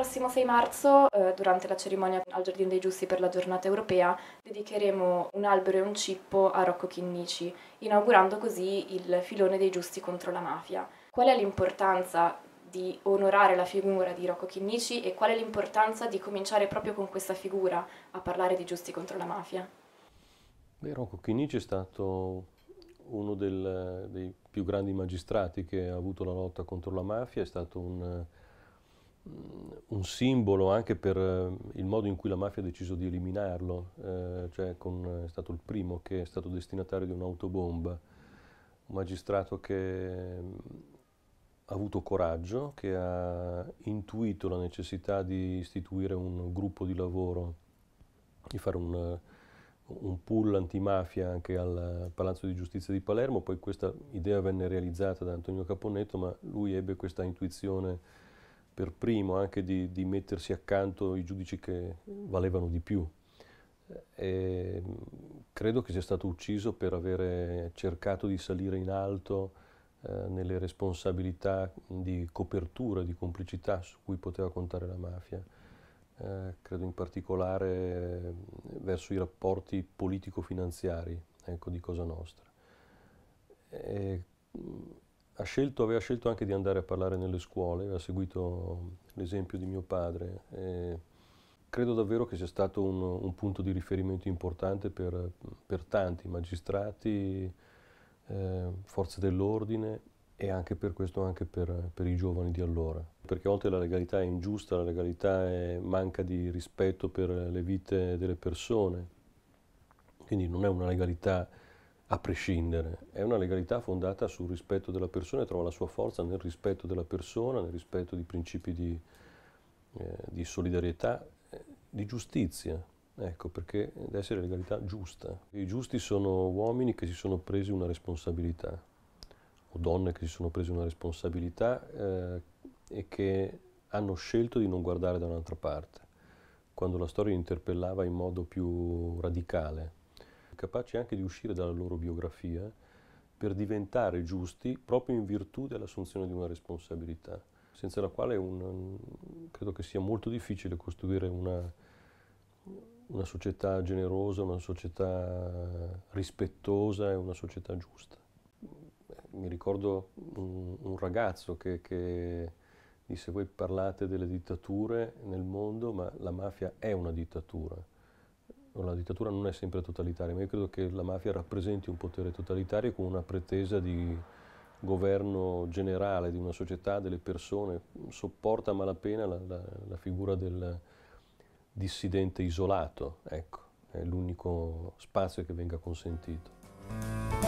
prossimo 6 marzo, eh, durante la cerimonia al Giardino dei Giusti per la giornata europea, dedicheremo un albero e un cippo a Rocco Chinnici, inaugurando così il filone dei giusti contro la mafia. Qual è l'importanza di onorare la figura di Rocco Chinnici e qual è l'importanza di cominciare proprio con questa figura a parlare di giusti contro la mafia? Beh, Rocco Chinnici è stato uno del, dei più grandi magistrati che ha avuto la lotta contro la mafia, è stato un Mm, un simbolo anche per eh, il modo in cui la mafia ha deciso di eliminarlo, eh, cioè con, eh, è stato il primo che è stato destinatario di un'autobomba, un magistrato che mm, ha avuto coraggio, che ha intuito la necessità di istituire un gruppo di lavoro, di fare un, eh, un pool antimafia anche al Palazzo di Giustizia di Palermo, poi questa idea venne realizzata da Antonio Caponnetto, ma lui ebbe questa intuizione per primo anche di, di mettersi accanto i giudici che valevano di più. E mm, credo che sia stato ucciso per avere cercato di salire in alto eh, nelle responsabilità di copertura, di complicità su cui poteva contare la mafia. Eh, credo in particolare mm, verso i rapporti politico-finanziari ecco, di Cosa Nostra. E, mm, scelto, aveva scelto anche di andare a parlare nelle scuole, aveva seguito l'esempio di mio padre. E credo davvero che sia stato un, un punto di riferimento importante per, per tanti magistrati, eh, forze dell'ordine e anche per questo anche per, per, i giovani di allora. Perché a volte la legalità è ingiusta, la legalità è, manca di rispetto per le vite delle persone, quindi non è una legalità a prescindere, è una legalità fondata sul rispetto della persona e trova la sua forza nel rispetto della persona, nel rispetto di principi di, eh, di solidarietà, eh, di giustizia. Ecco, perché deve essere legalità giusta. I giusti sono uomini che si sono presi una responsabilità, o donne che si sono presi una responsabilità eh, e che hanno scelto di non guardare da un'altra parte, quando la storia interpellava in modo più radicale capaci anche di uscire dalla loro biografia per diventare giusti proprio in virtù dell'assunzione di una responsabilità, senza la quale un, credo che sia molto difficile costruire una, una società generosa, una società rispettosa e una società giusta. Mi ricordo un, un ragazzo che, che disse voi parlate delle dittature nel mondo, ma la mafia è una dittatura la dittatura non è sempre totalitaria, ma io credo che la mafia rappresenti un potere totalitario con una pretesa di governo generale di una società, delle persone, sopporta a malapena la, la, la figura del dissidente isolato, ecco, è l'unico spazio che venga consentito.